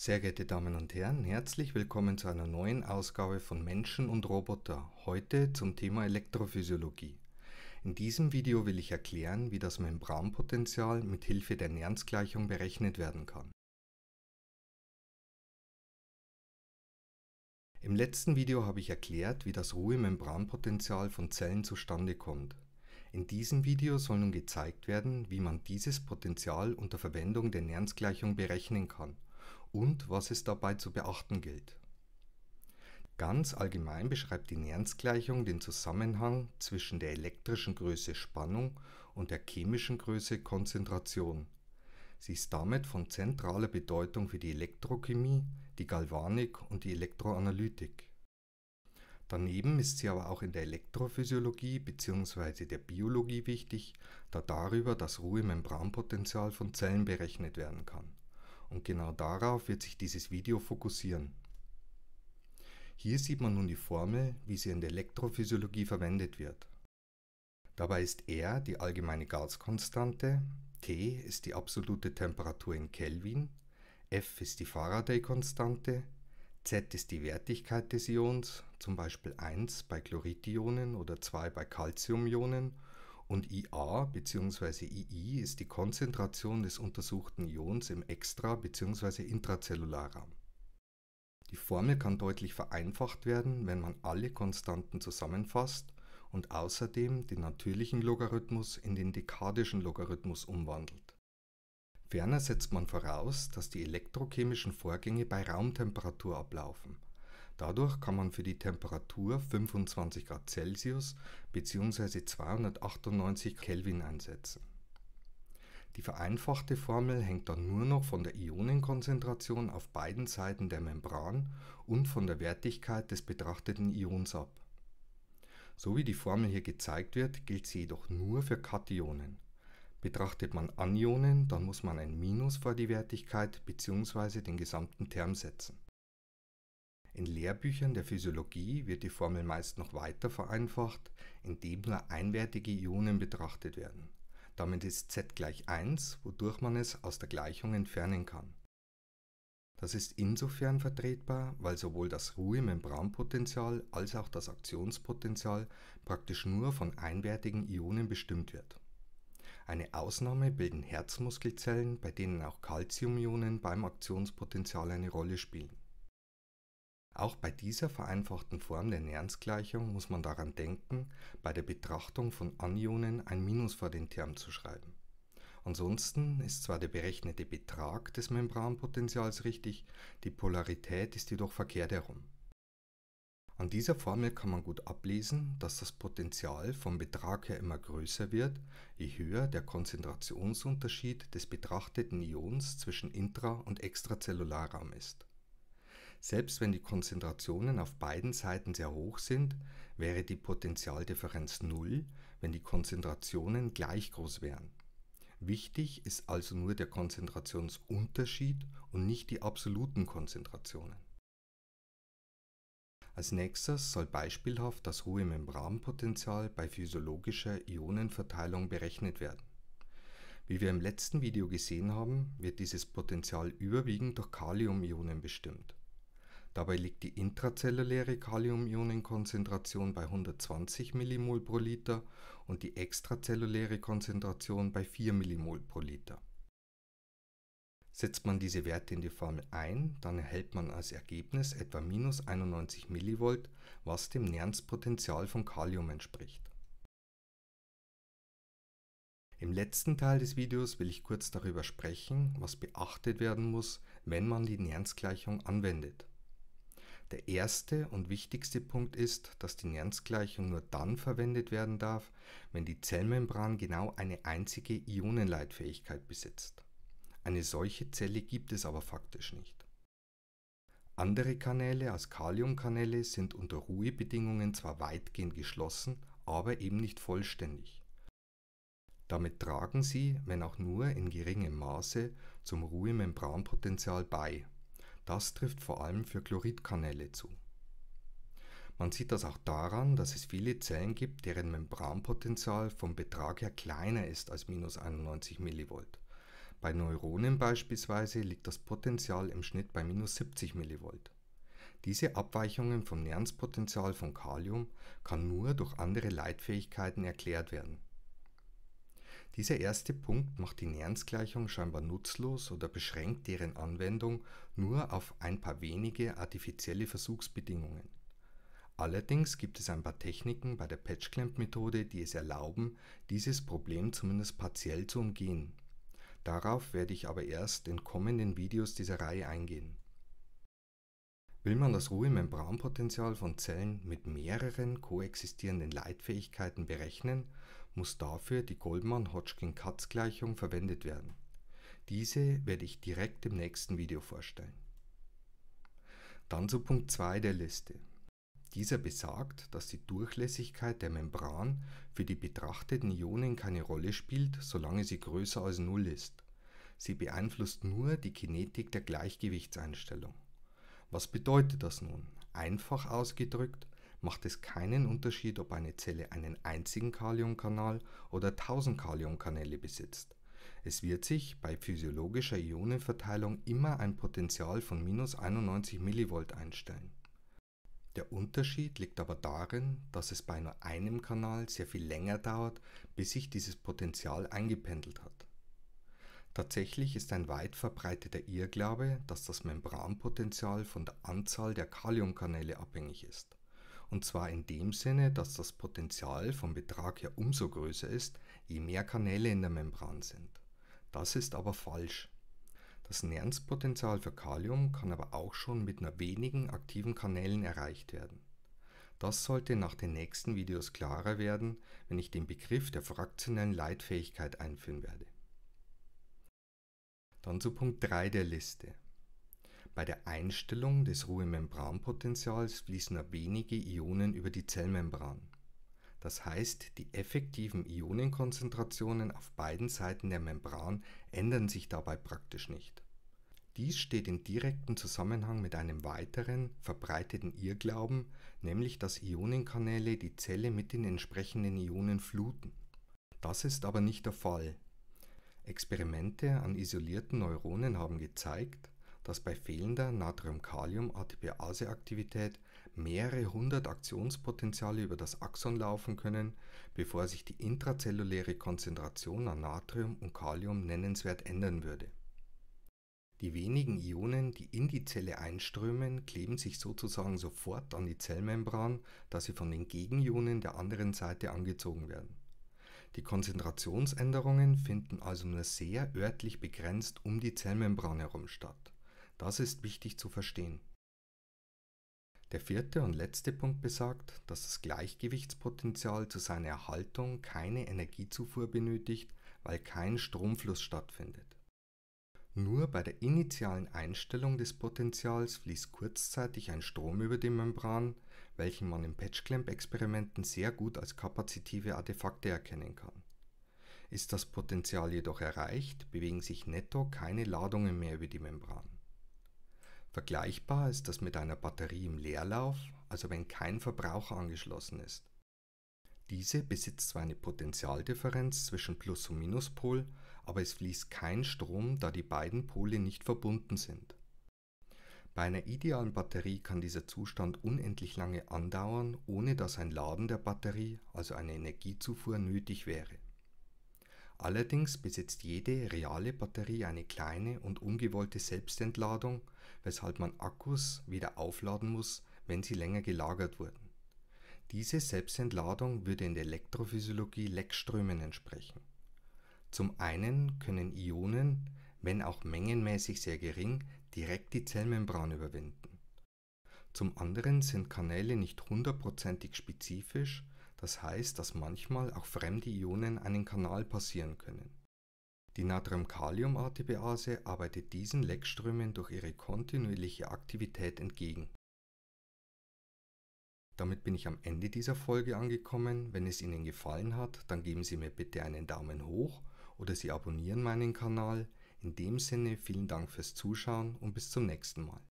Sehr geehrte Damen und Herren, herzlich willkommen zu einer neuen Ausgabe von Menschen und Roboter, heute zum Thema Elektrophysiologie. In diesem Video will ich erklären, wie das Membranpotential mit Hilfe der Nernst-Gleichung berechnet werden kann. Im letzten Video habe ich erklärt, wie das Ruhe-Membranpotential von Zellen zustande kommt. In diesem Video soll nun gezeigt werden, wie man dieses Potential unter Verwendung der Nernst-Gleichung berechnen kann – und was es dabei zu beachten gilt. Ganz allgemein beschreibt die Nernst-Gleichung den Zusammenhang zwischen der elektrischen Größe Spannung und der chemischen Größe Konzentration. Sie ist damit von zentraler Bedeutung für die Elektrochemie, die Galvanik und die Elektroanalytik. Daneben ist sie aber auch in der Elektrophysiologie bzw. der Biologie wichtig, da darüber das ruhe Ruhemembranpotential von Zellen berechnet werden kann. Und genau darauf wird sich dieses Video fokussieren. Hier sieht man nun die Formel, wie sie in der Elektrophysiologie verwendet wird. Dabei ist R die allgemeine Gauss-Konstante, T ist die absolute Temperatur in Kelvin, F ist die Faraday-Konstante, Z ist die Wertigkeit des Ions, zum Beispiel 1 bei Chloridionen oder 2 bei Calciumionen und IA bzw. II ist die Konzentration des untersuchten Ions im extra- bzw. intrazellularraum. Die Formel kann deutlich vereinfacht werden, wenn man alle Konstanten zusammenfasst und außerdem den natürlichen Logarithmus in den dekadischen Logarithmus umwandelt. Ferner setzt man voraus, dass die elektrochemischen Vorgänge bei Raumtemperatur ablaufen Dadurch kann man für die Temperatur 25 Grad Celsius bzw. 298 Kelvin einsetzen. Die vereinfachte Formel hängt dann nur noch von der Ionenkonzentration auf beiden Seiten der Membran und von der Wertigkeit des betrachteten Ions ab. So wie die Formel hier gezeigt wird, gilt sie jedoch nur für Kationen. Betrachtet man Anionen, dann muss man ein Minus vor die Wertigkeit bzw. den gesamten Term setzen. In Lehrbüchern der Physiologie wird die Formel meist noch weiter vereinfacht, indem nur einwertige Ionen betrachtet werden. Damit ist Z gleich 1, wodurch man es aus der Gleichung entfernen kann. Das ist insofern vertretbar, weil sowohl das ruhe Ruhemembranpotential als auch das Aktionspotential praktisch nur von einwertigen Ionen bestimmt wird. Eine Ausnahme bilden Herzmuskelzellen, bei denen auch Calciumionen beim Aktionspotential eine Rolle spielen. Auch bei dieser vereinfachten Form der Nernst-Gleichung muss man daran denken, bei der Betrachtung von Anionen ein Minus vor den Term zu schreiben. Ansonsten ist zwar der berechnete Betrag des Membranpotentials richtig, die Polarität ist jedoch verkehrt herum. An dieser Formel kann man gut ablesen, dass das Potential vom Betrag her immer größer wird, je höher der Konzentrationsunterschied des betrachteten Ions zwischen intra- und extrazellularraum ist. Selbst wenn die Konzentrationen auf beiden Seiten sehr hoch sind, wäre die Potentialdifferenz 0, wenn die Konzentrationen gleich groß wären. Wichtig ist also nur der Konzentrationsunterschied und nicht die absoluten Konzentrationen. Als nächstes soll beispielhaft das hohe Membranpotential bei physiologischer Ionenverteilung berechnet werden. Wie wir im letzten Video gesehen haben, wird dieses Potential überwiegend durch Kaliumionen bestimmt. Dabei liegt die intrazelluläre Kaliumionenkonzentration bei 120 mmol pro Liter und die extrazelluläre Konzentration bei 4 mmol pro Liter. Setzt man diese Werte in die Formel ein, dann erhält man als Ergebnis etwa minus 91 Millivolt, was dem Nährungspotenzial von Kalium entspricht. Im letzten Teil des Videos will ich kurz darüber sprechen, was beachtet werden muss, wenn man die Nährungsgleichung anwendet. Der erste und wichtigste Punkt ist, dass die Nernst-Gleichung nur dann verwendet werden darf, wenn die Zellmembran genau eine einzige Ionenleitfähigkeit besitzt. Eine solche Zelle gibt es aber faktisch nicht. Andere Kanäle als Kaliumkanäle sind unter Ruhebedingungen zwar weitgehend geschlossen, aber eben nicht vollständig. Damit tragen sie, wenn auch nur in geringem Maße, zum Ruhemembranpotential bei das trifft vor allem für Chloridkanäle zu. Man sieht das auch daran, dass es viele Zellen gibt, deren Membranpotential vom Betrag her kleiner ist als minus 91 mV. Bei Neuronen beispielsweise liegt das Potenzial im Schnitt bei minus 70 mV. Diese Abweichungen vom Nährungspotential von Kalium kann nur durch andere Leitfähigkeiten erklärt werden. Dieser erste Punkt macht die Nernst-Gleichung scheinbar nutzlos oder beschränkt deren Anwendung nur auf ein paar wenige artifizielle Versuchsbedingungen. Allerdings gibt es ein paar Techniken bei der Patchclamp-Methode, die es erlauben, dieses Problem zumindest partiell zu umgehen. Darauf werde ich aber erst in kommenden Videos dieser Reihe eingehen. Will man das ruhe membranpotential von Zellen mit mehreren koexistierenden Leitfähigkeiten berechnen, muss dafür die Goldman-Hodgkin-Katz-Gleichung verwendet werden. Diese werde ich direkt im nächsten Video vorstellen. Dann zu Punkt 2 der Liste. Dieser besagt, dass die Durchlässigkeit der Membran für die betrachteten Ionen keine Rolle spielt, solange sie größer als 0 ist. Sie beeinflusst nur die Kinetik der Gleichgewichtseinstellung. Was bedeutet das nun? Einfach ausgedrückt, macht es keinen Unterschied, ob eine Zelle einen einzigen Kaliumkanal oder 1000 Kaliumkanäle besitzt. Es wird sich bei physiologischer Ionenverteilung immer ein Potential von minus 91 mV einstellen. Der Unterschied liegt aber darin, dass es bei nur einem Kanal sehr viel länger dauert, bis sich dieses Potential eingependelt hat. Tatsächlich ist ein weit verbreiteter Irrglaube, dass das Membranpotential von der Anzahl der Kaliumkanäle abhängig ist. Und zwar in dem Sinne, dass das Potenzial vom Betrag her umso größer ist, je mehr Kanäle in der Membran sind. Das ist aber falsch. Das Nernspotenzial für Kalium kann aber auch schon mit nur wenigen aktiven Kanälen erreicht werden. Das sollte nach den nächsten Videos klarer werden, wenn ich den Begriff der fraktionellen Leitfähigkeit einführen werde. Dann zu Punkt 3 der Liste, bei der Einstellung des Ruhemembranpotentials fließen nur wenige Ionen über die Zellmembran. Das heißt, die effektiven Ionenkonzentrationen auf beiden Seiten der Membran ändern sich dabei praktisch nicht. Dies steht in direktem Zusammenhang mit einem weiteren, verbreiteten Irrglauben, nämlich dass Ionenkanäle die Zelle mit den entsprechenden Ionen fluten. Das ist aber nicht der Fall. Experimente an isolierten Neuronen haben gezeigt, dass bei fehlender Natrium-Kalium-ATPase-Aktivität mehrere hundert Aktionspotenziale über das Axon laufen können, bevor sich die intrazelluläre Konzentration an Natrium und Kalium nennenswert ändern würde. Die wenigen Ionen, die in die Zelle einströmen, kleben sich sozusagen sofort an die Zellmembran, da sie von den Gegenionen der anderen Seite angezogen werden. Die Konzentrationsänderungen finden also nur sehr örtlich begrenzt um die Zellmembran herum statt. Das ist wichtig zu verstehen. Der vierte und letzte Punkt besagt, dass das Gleichgewichtspotenzial zu seiner Erhaltung keine Energiezufuhr benötigt, weil kein Stromfluss stattfindet. Nur bei der initialen Einstellung des Potenzials fließt kurzzeitig ein Strom über die Membran, welchen man in Patchclamp-Experimenten sehr gut als kapazitive Artefakte erkennen kann. Ist das Potenzial jedoch erreicht, bewegen sich netto keine Ladungen mehr über die Membran. Vergleichbar ist das mit einer Batterie im Leerlauf, also wenn kein Verbraucher angeschlossen ist. Diese besitzt zwar eine Potentialdifferenz zwischen Plus- und Minuspol, aber es fließt kein Strom, da die beiden Pole nicht verbunden sind. Bei einer idealen Batterie kann dieser Zustand unendlich lange andauern, ohne dass ein Laden der Batterie, also eine Energiezufuhr, nötig wäre. Allerdings besitzt jede reale Batterie eine kleine und ungewollte Selbstentladung, weshalb man Akkus wieder aufladen muss, wenn sie länger gelagert wurden. Diese Selbstentladung würde in der Elektrophysiologie Leckströmen entsprechen. Zum einen können Ionen, wenn auch mengenmäßig sehr gering, direkt die Zellmembran überwinden. Zum anderen sind Kanäle nicht hundertprozentig spezifisch, das heißt, dass manchmal auch fremde Ionen einen Kanal passieren können. Die natrium kalium arbeitet diesen Leckströmen durch ihre kontinuierliche Aktivität entgegen. Damit bin ich am Ende dieser Folge angekommen. Wenn es Ihnen gefallen hat, dann geben Sie mir bitte einen Daumen hoch oder Sie abonnieren meinen Kanal. In dem Sinne vielen Dank fürs Zuschauen und bis zum nächsten Mal.